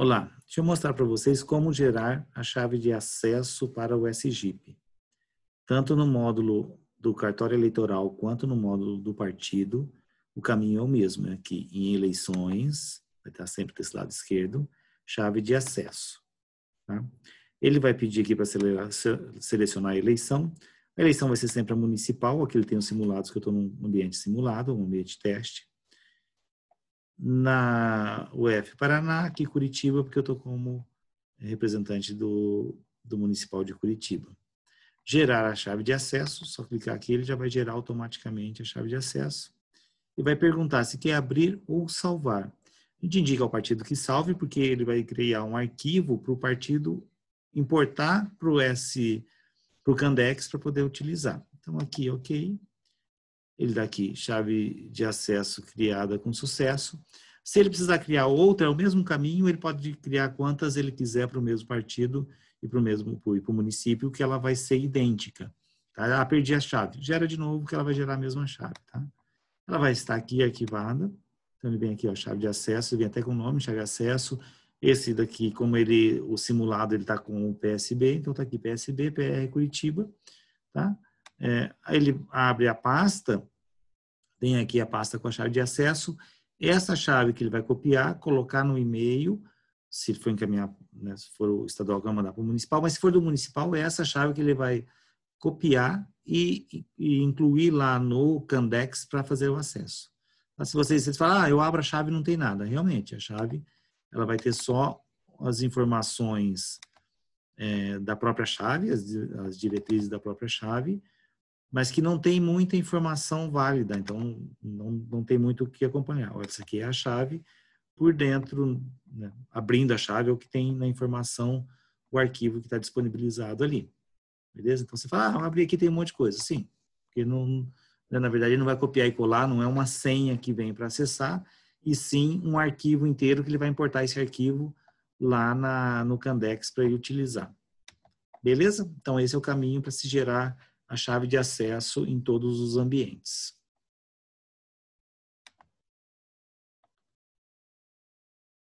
Olá, deixa eu mostrar para vocês como gerar a chave de acesso para o SGIP. Tanto no módulo do cartório eleitoral quanto no módulo do partido, o caminho é o mesmo. Aqui né? em eleições, vai estar sempre desse lado esquerdo, chave de acesso. Tá? Ele vai pedir aqui para selecionar a eleição. A eleição vai ser sempre a municipal, aqui ele tem os simulados que eu estou num ambiente simulado, um ambiente teste na UF Paraná, aqui Curitiba, porque eu estou como é, representante do, do Municipal de Curitiba. Gerar a chave de acesso, só clicar aqui, ele já vai gerar automaticamente a chave de acesso. E vai perguntar se quer abrir ou salvar. A gente indica ao partido que salve, porque ele vai criar um arquivo para o partido importar para o para o Candex, para poder utilizar. Então, aqui, ok ele dá tá aqui chave de acesso criada com sucesso. Se ele precisar criar outra, é o mesmo caminho, ele pode criar quantas ele quiser para o mesmo partido e para o mesmo pro município, que ela vai ser idêntica. Tá? Ah, perdi a chave. Gera de novo, que ela vai gerar a mesma chave. Tá? Ela vai estar aqui arquivada. Então, ele vem aqui, ó, chave de acesso, ele vem até com o nome, chave de acesso. Esse daqui, como ele, o simulado, ele está com o PSB, então está aqui PSB, PR Curitiba, tá? É, ele abre a pasta, tem aqui a pasta com a chave de acesso, essa chave que ele vai copiar, colocar no e-mail, se for encaminhar, né, se for o estadual que vai mandar para o municipal, mas se for do municipal, é essa chave que ele vai copiar e, e incluir lá no Candex para fazer o acesso. Então, se vocês, vocês ah, eu abro a chave não tem nada. Realmente, a chave ela vai ter só as informações é, da própria chave, as, as diretrizes da própria chave, mas que não tem muita informação válida, então não, não tem muito o que acompanhar. Essa aqui é a chave, por dentro, né, abrindo a chave, é o que tem na informação, o arquivo que está disponibilizado ali. Beleza? Então você fala, ah, abri aqui tem um monte de coisa. Sim, porque não, né, na verdade ele não vai copiar e colar, não é uma senha que vem para acessar, e sim um arquivo inteiro que ele vai importar esse arquivo lá na, no Candex para ele utilizar. Beleza? Então esse é o caminho para se gerar a chave de acesso em todos os ambientes.